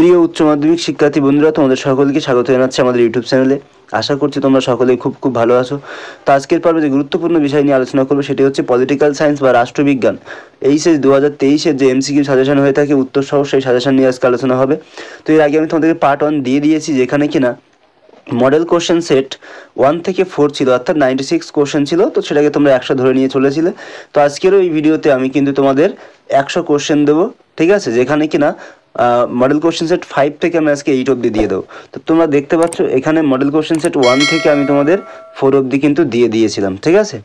প্রিয় উচ্চ মাধ্যমিক শিক্ষার্থী বন্ধুরা তোমাদের সকলকে স্বাগত জানাচ্ছি আমাদের ইউটিউব চ্যানেলে আশা করছি তোমরা সকলেই খুব খুব ভালো আছো তো আজকের পর্বে যে গুরুত্বপূর্ণ বিষয় নিয়ে আলোচনা করবো সেটি হচ্ছে পলিটিক্যাল সায়েন্স বা রাষ্ট্রবিজ্ঞান এইচএস দু হাজার তেইশের যে এমসিকিউ সাজেশন হয়ে থাকে উত্তর সহ সেই সাজেশন নিয়ে আজকে আলোচনা হবে তো এর আগে আমি তোমাদেরকে পার্ট ওয়ান দিয়ে দিয়েছি যেখানে কিনা মডেল কোশ্চেন সেট ওয়ান থেকে ফোর ছিল অর্থাৎ নাইনটি সিক্স কোশ্চেন ছিল তো সেটাকে তোমরা একশো ধরে নিয়ে চলেছিলে তো আজকেরও এই ভিডিওতে আমি কিন্তু তোমাদের একশো কোশ্চেন দেবো ঠিক আছে যেখানে কিনা মডেল কোশ্চেন সেট ফাইভ থেকে আমি আজকে এইট অবধি দিয়ে দেবো তো তোমরা দেখতে পাচ্ছ এখানে মডেল কোশ্চেন সেট ওয়ান থেকে আমি তোমাদের ফোর অবধি কিন্তু দিয়ে দিয়েছিলাম ঠিক আছে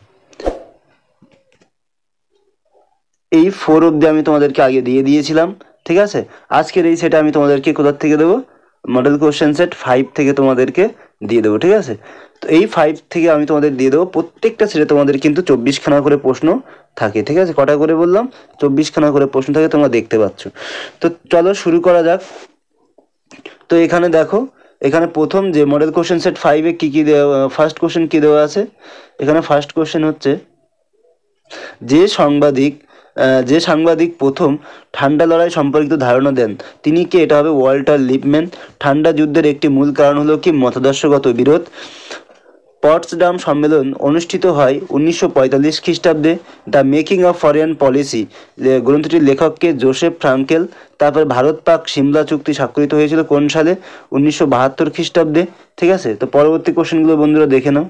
এই ফোর অবধি আমি তোমাদেরকে আগে দিয়ে দিয়েছিলাম ঠিক আছে আজকের এই সেটা আমি তোমাদেরকে কোথার থেকে দেবো মডেল কোশ্চেন সেট ফাইভ থেকে তোমাদেরকে দিয়ে দেবো ঠিক আছে তো এই ফাইভ থেকে আমি তোমাদের দিয়ে দেবো প্রত্যেকটা সেটে তোমাদের কিন্তু চব্বিশখানা করে প্রশ্ন থাকে ঠিক আছে কটা করে বললাম চব্বিশখানা করে প্রশ্ন থাকে তোমরা দেখতে পাচ্ছ তো চলো শুরু করা যাক তো এখানে দেখো এখানে প্রথম যে মডেল কোশ্চেন সেট ফাইভে কী কী দেওয়া ফার্স্ট কোশ্চেন কী দেওয়া আছে এখানে ফার্স্ট কোশ্চেন হচ্ছে যে সাংবাদিক যে সাংবাদিক প্রথম ঠান্ডা লড়াই সম্পর্কিত ধারণা দেন তিনি কে এটা হবে ওয়াল্টার লিপম্যান ঠান্ডা যুদ্ধের একটি মূল কারণ হলো কি মতাদর্শগত বিরোধ পটসডাম সম্মেলন অনুষ্ঠিত হয় উনিশশো পঁয়তাল্লিশ খ্রিস্টাব্দে the making of foreign policy গ্রন্থটির লেখককে জোসেফ ফ্রাঙ্কেল তারপর ভারত পাক সিমলা চুক্তি স্বাক্ষরিত হয়েছিল কোন সালে উনিশশো বাহাত্তর খ্রিস্টাব্দে ঠিক আছে তো পরবর্তী কোশ্চেনগুলো বন্ধুরা দেখে নাও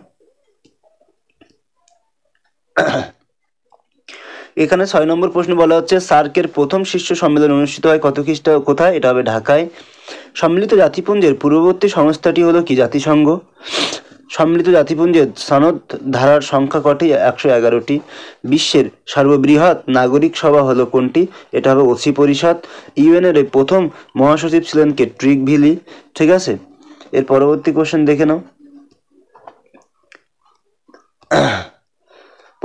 এখানে ছয় নম্বর প্রশ্ন বলা হচ্ছে সার্কের প্রথম শীর্ষ সম্মেলন অনুষ্ঠিত হয় কত খ্রিস্ট কোথায় এটা হবে ঢাকায় সম্মিলিত জাতিপুঞ্জের পূর্ববর্তী সংস্থাটি হলো কি জাতিসংঘ সম্মিলিত জাতিপুঞ্জের সনদ ধারার সংখ্যা কটি একশো এগারোটি বিশ্বের সর্ববৃহৎ নাগরিক সভা হলো কোনটি এটা হবে ওসি পরিষদ ইউএনএর প্রথম মহাসচিব ছিলেন কে ট্রিক ভিলি ঠিক আছে এর পরবর্তী কোশ্চেন দেখে নাও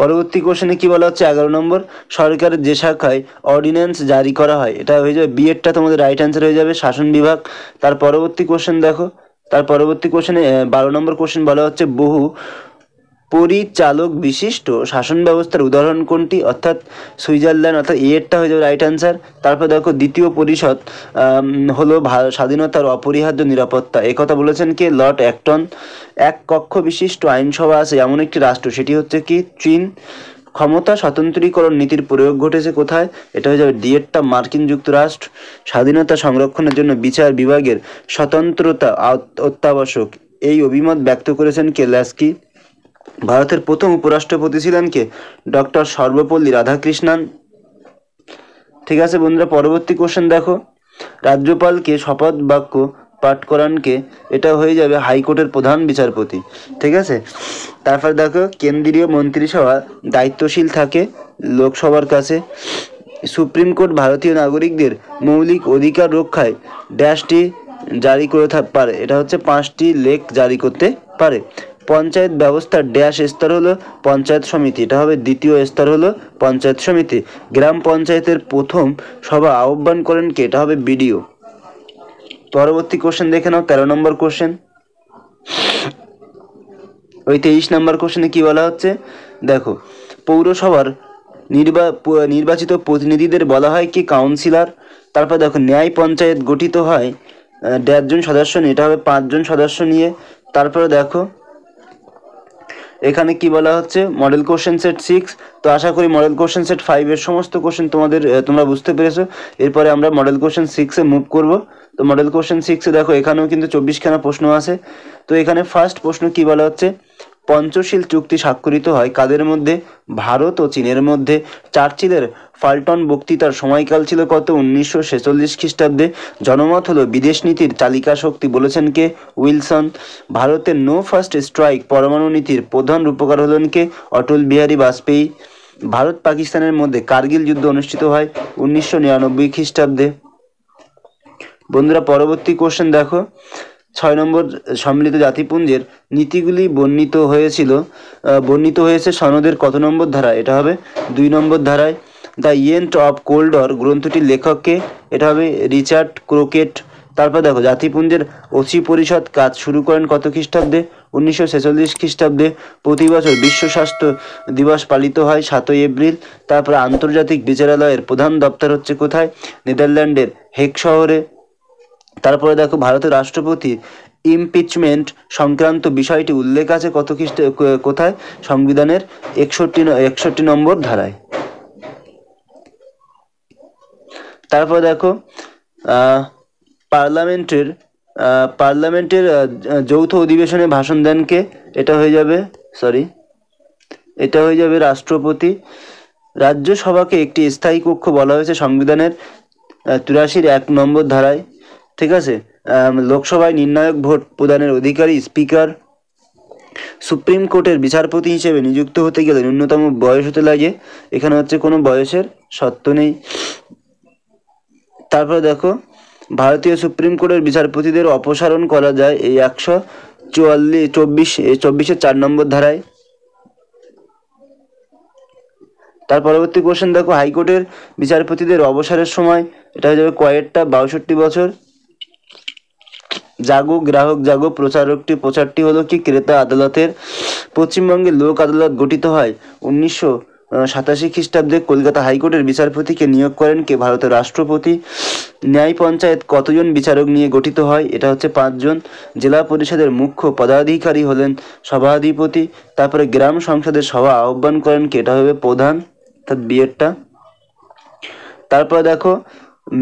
পরবর্তী কোশ্চেনে কি বলা হচ্ছে এগারো নম্বর সরকারের যে শাখায় অর্ডিন্যান্স জারি করা হয় এটা হয়ে যাবে বিএডটা তোমাদের রাইট অ্যান্সার হয়ে যাবে শাসন বিভাগ তার পরবর্তী কোশ্চেন দেখো তার পরবর্তী কোশ্চেনে বারো নম্বর কোশ্চেন বলা হচ্ছে বহু পরিচালক বিশিষ্ট শাসন ব্যবস্থার উদাহরণ কোনটি অর্থাৎ সুইজারল্যান্ড অর্থাৎ এরটা হয়ে যাবে রাইট অ্যান্সার তারপর দেখো দ্বিতীয় পরিষদ হলো স্বাধীনতার অপরিহার্য নিরাপত্তা একথা বলেছেন কি লর্ড অ্যাক্টন এক কক্ষ বিশিষ্ট আইনসভা আছে এমন একটি রাষ্ট্র সেটি হচ্ছে কি চীন ক্ষমতা স্বতন্ত্রীকরণ নীতির প্রয়োগ ঘটেছে কোথায় এটা হয়ে যাবে ডিএটটা মার্কিন যুক্তরাষ্ট্র স্বাধীনতা সংরক্ষণের জন্য বিচার বিভাগের স্বতন্ত্রতা অত্যাবশ্যক এই অভিমত ব্যক্ত করেছেন ল্যাস্কি ভারতের প্রথম উপরাষ্ট্রপতি ছিলেন কে ডক্টর সর্বপল্লী রাধাকৃষ্ণান ঠিক আছে বন্ধুরা পরবর্তী কোশ্চেন দেখো রাজ্যপালকে শপথ বাক্য পাঠ করানকে এটা হয়ে যাবে হাইকোর্টের প্রধান বিচারপতি ঠিক আছে তারপর দেখো কেন্দ্রীয় মন্ত্রিসভা দায়িত্বশীল থাকে লোকসভার কাছে সুপ্রিম কোর্ট ভারতীয় নাগরিকদের মৌলিক অধিকার রক্ষায় ড্যাশটি জারি করে পারে এটা হচ্ছে পাঁচটি লেখ জারি করতে পারে পঞ্চায়েত ব্যবস্থার ড্যাশ স্তর হলো পঞ্চায়েত সমিতি এটা হবে দ্বিতীয় স্তর হলো পঞ্চায়েত সমিতি গ্রাম পঞ্চায়েতের প্রথম সভা আহ্বান করেন কে এটা হবে বিডিও পরবর্তী কোশ্চেন দেখে নাও তেরো নম্বর কোশ্চেন ওই তেইশ নম্বর কোশ্চেনে কী বলা হচ্ছে দেখো পৌরসভার নির্বা নির্বাচিত প্রতিনিধিদের বলা হয় কি কাউন্সিলর তারপর দেখো ন্যায় পঞ্চায়েত গঠিত হয় দেড়জন সদস্য নিয়ে এটা হবে পাঁচজন সদস্য নিয়ে তারপরে দেখো এখানে কি বলা হচ্ছে মডেল কোশ্চেন সেট সিক্স তো আশা করি মডেল কোশ্চেন সেট ফাইভের সমস্ত কোশ্চেন তোমাদের তোমরা বুঝতে পেরেছো এরপরে আমরা মডেল কোশ্চেন সিক্সে মুভ করব তো মডেল কোশ্চেন সিক্সে দেখো এখানেও কিন্তু চব্বিশখানা প্রশ্ন আছে তো এখানে ফার্স্ট প্রশ্ন কি বলা হচ্ছে পঞ্চশীল চুক্তি স্বাক্ষরিত হয় কাদের মধ্যে ভারত ও চীনের মধ্যে চার্চিলের ফাল্টন বক্তৃতার সময়কাল ছিল কত উনিশশো ছেচল্লিশ খ্রিস্টাব্দে জনমত হলো বিদেশ নীতির চালিকা শক্তি বলেছেন কে উইলসন ভারতের নো ফার্স্ট স্ট্রাইক পরমাণু নীতির প্রধান রূপকার হলেন কে অটল বিহারী বাজপেয়ী ভারত পাকিস্তানের মধ্যে কার্গিল যুদ্ধ অনুষ্ঠিত হয় উনিশশো নিরানব্বই খ্রিস্টাব্দে বন্ধুরা পরবর্তী কোশ্চেন দেখো ছয় নম্বর সম্মিলিত জাতিপুঞ্জের নীতিগুলি বর্ণিত হয়েছিল বর্ণিত হয়েছে সনদের কত নম্বর ধারা এটা হবে দুই নম্বর ধারায় দ্য এন্ড অফ কোল্ড গ্রন্থটির লেখককে এটা হবে রিচার্ড ক্রোকেট তারপর দেখো জাতিপুঞ্জের অসি পরিষদ কাজ শুরু করেন কত খ্রিস্টাব্দে উনিশশো ছেচল্লিশ খ্রিস্টাব্দে প্রতি বছর বিশ্ব স্বাস্থ্য দিবস পালিত হয় সাতই এপ্রিল তারপর আন্তর্জাতিক বিচারালয়ের প্রধান দপ্তর হচ্ছে কোথায় নেদারল্যান্ডের হেক শহরে তারপরে দেখো ভারতের রাষ্ট্রপতি ইমপিচমেন্ট সংক্রান্ত বিষয়টি উল্লেখ আছে কত খ্রিস্ট কোথায় সংবিধানের একষট্টি একষট্টি নম্বর ধারায় তারপর দেখো পার্লামেন্টের পার্লামেন্টের যৌথ অধিবেশনে ভাষণ দেন কে এটা হয়ে যাবে সরি এটা হয়ে যাবে রাষ্ট্রপতি রাজ্যসভাকে একটি স্থায়ী কক্ষ বলা হয়েছে সংবিধানের চুরাশির এক নম্বর ধারায় ঠিক আছে লোকসভায় নির্ণায়ক ভোট প্রদানের অধিকারী স্পিকার সুপ্রিম কোর্টের বিচারপতি হিসেবে নিযুক্ত হতে গেলে ন্যূনতম বয়স হতে লাগে এখানে হচ্ছে কোনো বয়সের সত্য নেই তারপর দেখো ভারতীয় সুপ্রিম কোর্টের বিচারপতিদের অপসারণ করা যায় এই একশো চুয়াল্লিশ চব্বিশ চব্বিশের চার নম্বর ধারায় তার পরবর্তী কোশ্চেন দেখো হাইকোর্টের বিচারপতিদের অবসরের সময় এটা হয়ে যাবে কয়েকটা বাষট্টি বছর জাগো গ্রাহক জাগো প্রচারকটি প্রচারটি হলো কি ক্রেতা আদালতের পশ্চিমবঙ্গে লোক আদালত গঠিত হয় উনিশশো সাতাশি খ্রিস্টাব্দে কলকাতা হাইকোর্টের বিচারপতিকে নিয়োগ করেন কে ভারতের রাষ্ট্রপতি ন্যায় পঞ্চায়েত কতজন বিচারক নিয়ে গঠিত হয় এটা হচ্ছে পাঁচজন জেলা পরিষদের মুখ্য পদাধিকারী হলেন সভাধিপতি তারপরে গ্রাম সংসদের সভা আহ্বান করেন কে এটা হবে প্রধান অর্থাৎ বিয়েরটা তারপর দেখো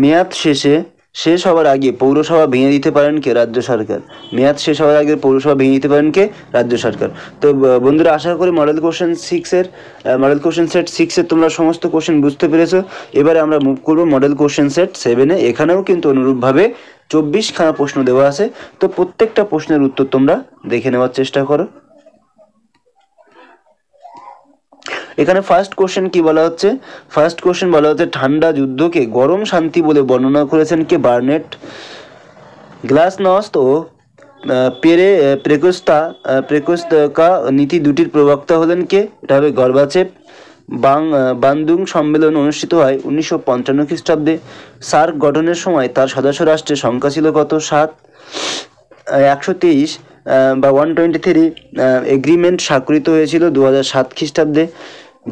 মেয়াদ শেষে শেষ হওয়ার আগে পৌরসভা ভেঙে দিতে পারেন কে রাজ্য সরকার মেয়াদ শেষ হওয়ার আগে পৌরসভা ভেঙে দিতে পারেন কে রাজ্য সরকার তো বন্ধুরা আশা করি মডেল কোশ্চেন সিক্সের মডেল কোশ্চেন সেট সিক্সের তোমরা সমস্ত কোশ্চেন বুঝতে পেরেছো এবারে আমরা মুভ করবো মডেল কোশ্চেন সেট সেভেনে এখানেও কিন্তু অনুরূপভাবে চব্বিশখানা প্রশ্ন দেওয়া আছে তো প্রত্যেকটা প্রশ্নের উত্তর তোমরা দেখে নেওয়ার চেষ্টা করো এখানে ফার্স্ট কোশ্চেন কি বলা হচ্ছে ফার্স্ট কোশ্চেন বলা হচ্ছে ঠান্ডা যুদ্ধকে গরম শান্তি বলে বর্ণনা করেছেন কে বার্নেট গ্লাসনস্ত ও পেরে প্রেকস্তা প্রেকস্তকা নীতি দুটির প্রবক্তা হলেন কে এটা হবে গর্বাচেপ বাং বান্দুং সম্মেলন অনুষ্ঠিত হয় উনিশশো পঞ্চান্ন খ্রিস্টাব্দে সার্ক গঠনের সময় তার সদস্য রাষ্ট্রের সংখ্যা ছিল কত সাত একশো তেইশ বা ওয়ান টোয়েন্টি থ্রি এগ্রিমেন্ট স্বাক্ষরিত হয়েছিল দু হাজার সাত খ্রিস্টাব্দে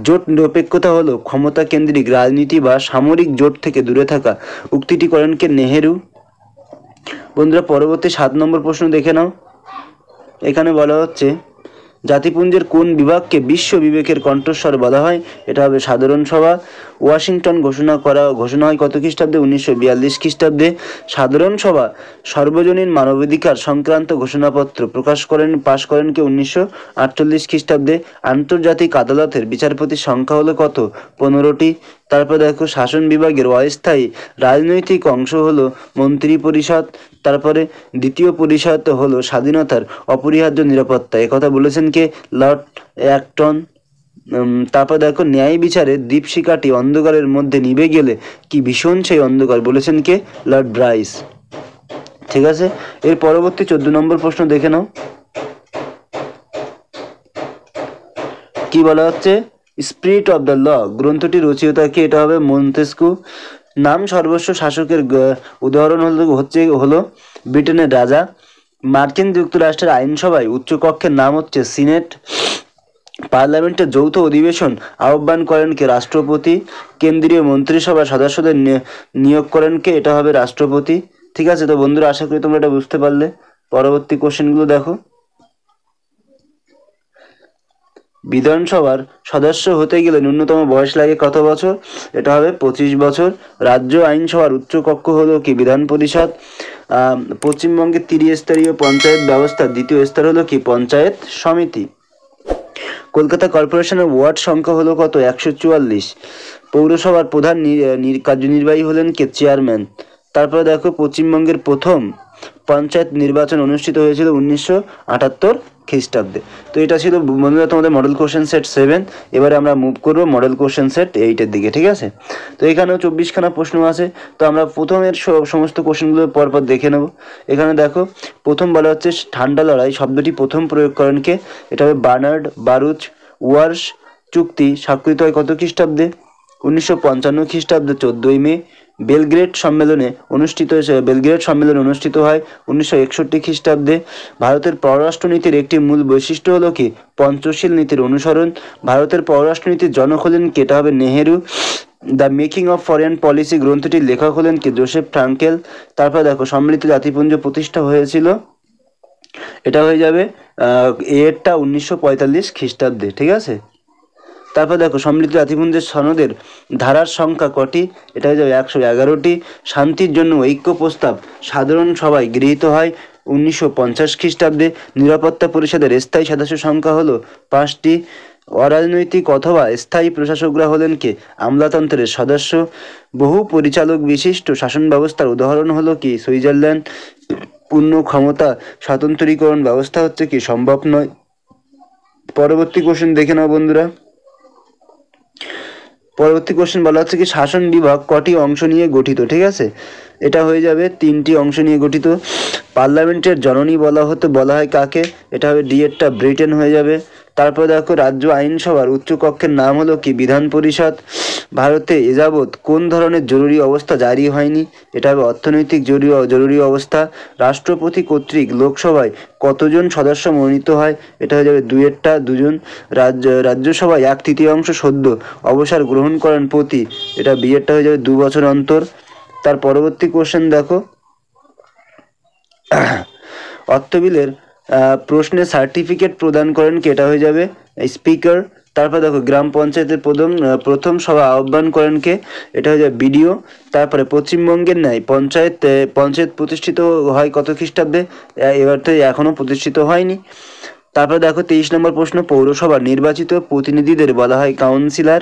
জোট নিরপেক্ষতা হলো ক্ষমতা কেন্দ্রিক রাজনীতি বা সামরিক জোট থেকে দূরে থাকা উক্তিটি করেন কে নেহেরু বন্ধুরা পরবর্তী সাত নম্বর প্রশ্ন দেখে নাও এখানে বলা হচ্ছে জাতিপুঞ্জের কোন বিভাগকে বিশ্ব বিবেকের কণ্ঠস্বর বলা হয় এটা হবে সাধারণ সভা ওয়াশিংটন ঘোষণা করা ঘোষণা হয় কত খ্রিস্টাব্দে উনিশশো বিয়াল্লিশ খ্রিস্টাব্দে সাধারণ সভা সর্বজনীন মানবাধিকার সংক্রান্ত ঘোষণাপত্র প্রকাশ করেন পাশ করেন কে উনিশশো আটচল্লিশ খ্রিস্টাব্দে আন্তর্জাতিক আদালতের বিচারপতির সংখ্যা হলো কত পনেরোটি তারপর দেখো শাসন বিভাগের অস্থায়ী রাজনৈতিক অংশ হলো মন্ত্রী পরিষদ তারপরে দ্বিতীয় পরিষদ হলো স্বাধীনতার অপরিহার্য নিরাপত্তা একথা বলেছেন কে লর্ড অ্যাক্টন তারপর দেখো ন্যায় বিচারে দীপশিকাটি অন্ধকারের মধ্যে নিবে গেলে কি ভীষণ সেই অন্ধকার বলেছেন কে লর্ড ব্রাইস ঠিক আছে এর পরবর্তী চোদ্দ নম্বর প্রশ্ন দেখে নাও কি বলা হচ্ছে স্পিরিট অব দ্য ল গ্রন্থটি রচয়িতা কি এটা হবে মন্তেস্কু নাম সর্বস্ব শাসকের উদাহরণ হল হচ্ছে হলো ব্রিটেনের রাজা মার্কিন যুক্তরাষ্ট্রের আইনসভায় উচ্চকক্ষের নাম হচ্ছে সিনেট পার্লামেন্টের যৌথ অধিবেশন আহ্বান করেন কে রাষ্ট্রপতি কেন্দ্রীয় মন্ত্রিসভার সদস্যদের নিয়োগ করেন কে এটা হবে রাষ্ট্রপতি ঠিক আছে তো বন্ধুরা আশা করি তোমরা এটা বুঝতে পারলে পরবর্তী কোশ্চেনগুলো দেখো বিধানসভার সদস্য হতে গেলে ন্যূনতম বয়স লাগে কত বছর এটা হবে পঁচিশ বছর রাজ্য আইনসভার উচ্চকক্ষ হলো কি বিধান পরিষদ পশ্চিমবঙ্গের ত্রিস্তরীয় পঞ্চায়েত ব্যবস্থার দ্বিতীয় স্তর হলো কি পঞ্চায়েত সমিতি কলকাতা কর্পোরেশনের ওয়ার্ড সংখ্যা হলো কত একশো চুয়াল্লিশ পৌরসভার প্রধান কার্যনির্বাহী হলেন কে চেয়ারম্যান তারপরে দেখো পশ্চিমবঙ্গের প্রথম পঞ্চায়েত নির্বাচন অনুষ্ঠিত হয়েছিল উনিশশো আটাত্তর খ্রিস্টাব্দে তো এটা ছিল বন্ধুরা তোমাদের মডেল কোশ্চেন সেট সেভেন এবারে আমরা মুভ করবো মডেল কোশ্চেন সেট এইটের দিকে ঠিক আছে তো এখানেও চব্বিশখানা প্রশ্ন আছে তো আমরা প্রথমের সমস্ত কোশ্চেনগুলো পরপর দেখে নেব এখানে দেখো প্রথম বলা হচ্ছে ঠান্ডা লড়াই শব্দটি প্রথম প্রয়োগ করেন কে এটা হবে বার্নার্ড বারুচ ওয়ার্স চুক্তি স্বাক্ষরিত হয় কত খ্রিস্টাব্দে উনিশশো পঞ্চান্ন খ্রিস্টাব্দে চোদ্দোই মে বেলগ্রেড সম্মেলনে অনুষ্ঠিত বেলগ্রেড সম্মেলন অনুষ্ঠিত হয় উনিশশো একষট্টি খ্রিস্টাব্দে ভারতের পররাষ্ট্রনীতির একটি মূল বৈশিষ্ট্য হলো কি পঞ্চশীল নীতির অনুসরণ ভারতের পররাষ্ট্রনীতির জনক হলেন কেটা হবে Nehru the making of foreign policy গ্রন্থটির লেখক হলেন কি জোসেফ ফ্রাঙ্কেল তারপর দেখো সম্মিলিত জাতিপুঞ্জ প্রতিষ্ঠা হয়েছিল এটা হয়ে যাবে এরটা উনিশশো পঁয়তাল্লিশ খ্রিস্টাব্দে ঠিক আছে তারপর দেখো সম্মিলিত জাতিপুঞ্জের সনদের ধারার সংখ্যা কটি এটা হয়ে যাবে একশো এগারোটি শান্তির জন্য ঐক্য প্রস্তাব সাধারণ সভায় গৃহীত হয় উনিশশো পঞ্চাশ খ্রিস্টাব্দে নিরাপত্তা পরিষদের স্থায়ী সদস্য সংখ্যা হলো পাঁচটি অরাজনৈতিক অথবা স্থায়ী প্রশাসকরা হলেন কে আমলাতন্ত্রের সদস্য বহু পরিচালক বিশিষ্ট শাসন ব্যবস্থার উদাহরণ হলো কি সুইজারল্যান্ড পূর্ণ ক্ষমতা স্বতন্ত্রীকরণ ব্যবস্থা হচ্ছে কি সম্ভব নয় পরবর্তী কোশ্চেন দেখে নাও বন্ধুরা পরবর্তী কোশ্চেন বলা হচ্ছে কি শাসন বিভাগ কটি অংশ নিয়ে গঠিত ঠিক আছে এটা হয়ে যাবে তিনটি অংশ নিয়ে গঠিত পার্লামেন্টের জননী বলা হতে বলা হয় কাকে এটা হবে ডিএডটা ব্রিটেন হয়ে যাবে তারপর দেখো রাজ্য আইনসভার উচ্চকক্ষের নাম হলো কি বিধান পরিষদ ভারতে এযাবৎ কোন ধরনের জরুরি অবস্থা জারি হয়নি এটা হবে অর্থনৈতিক জরুরি জরুরি অবস্থা রাষ্ট্রপতি কর্তৃক লোকসভায় কতজন সদস্য মনোনীত হয় এটা হয়ে যাবে দুয়েরটা দুজন রাজ্য রাজ্যসভায় এক তৃতীয়াংশ সদ্য অবসর গ্রহণ করেন প্রতি এটা বিয়েরটা হয়ে যাবে দু বছর অন্তর তার পরবর্তী কোশ্চেন দেখো অর্থবিলের প্রশ্নে সার্টিফিকেট প্রদান করেন কেটা হয়ে যাবে স্পিকার তারপর দেখো গ্রাম পঞ্চায়েতের প্রথম প্রথম সভা আহ্বান করেন কে এটা হয়ে যাবে বিডিও তারপরে পশ্চিমবঙ্গের ন্যায় পঞ্চায়েত পঞ্চায়েত প্রতিষ্ঠিত হয় কত খ্রিস্টাব্দে এবার তো এখনও প্রতিষ্ঠিত হয়নি তারপরে দেখো তেইশ নম্বর প্রশ্ন পৌরসভা নির্বাচিত প্রতিনিধিদের বলা হয় কাউন্সিলর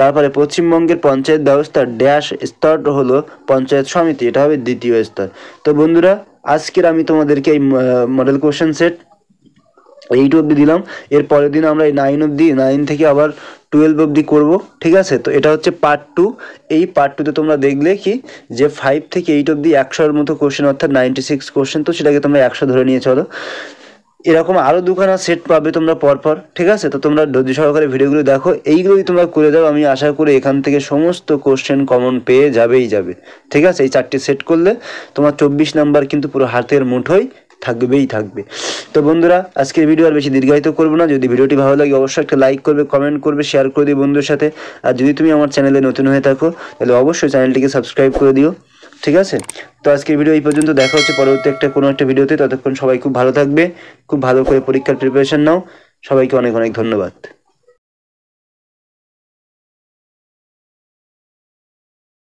তারপরে পশ্চিমবঙ্গের পঞ্চায়েত ব্যবস্থার ড্যাশ স্তর হলো পঞ্চায়েত সমিতি এটা হবে দ্বিতীয় স্তর তো বন্ধুরা আজকের আমি তোমাদেরকে এই মডেল কোশ্চেন সেট এইট অবধি দিলাম এর পরের দিন আমরা এই নাইন অবধি নাইন থেকে আবার টুয়েলভ অবধি করব ঠিক আছে তো এটা হচ্ছে পার্ট টু এই পার্ট টুতে তোমরা দেখলে কি যে ফাইভ থেকে এইট অবধি একশোর মতো কোশ্চেন অর্থাৎ নাইনটি সিক্স কোশ্চেন তো সেটাকে তোমরা একশো ধরে নিয়ে চলো এরকম আরও দুখানা সেট পাবে তোমরা পরপর ঠিক আছে তো তোমরা যদি সহকারে ভিডিওগুলো দেখো এইগুলোই তোমরা করে দাও আমি আশা করি এখান থেকে সমস্ত কোশ্চেন কমন পেয়ে যাবেই যাবে ঠিক আছে এই চারটি সেট করলে তোমার চব্বিশ নাম্বার কিন্তু পুরো হাতের মুঠোয় থাকবেই থাকবে তো বন্ধুরা আজকের ভিডিও আর বেশি দীর্ঘায়িত করবো না যদি ভিডিওটি ভালো লাগে অবশ্যই একটা লাইক করবে কমেন্ট করবে শেয়ার করে দিও বন্ধুর সাথে আর যদি তুমি আমার চ্যানেলে নতুন হয়ে থাকো তাহলে অবশ্যই চ্যানেলটিকে সাবস্ক্রাইব করে দিও ঠিক আছে তো আজকের ভিডিও এই পর্যন্ত দেখা হচ্ছে পরবর্তী একটা কোনো একটা ভিডিওতে ততক্ষণ সবাই খুব ভালো থাকবে খুব ভালো করে পরীক্ষার প্রিপারেশান নাও সবাইকে অনেক অনেক ধন্যবাদ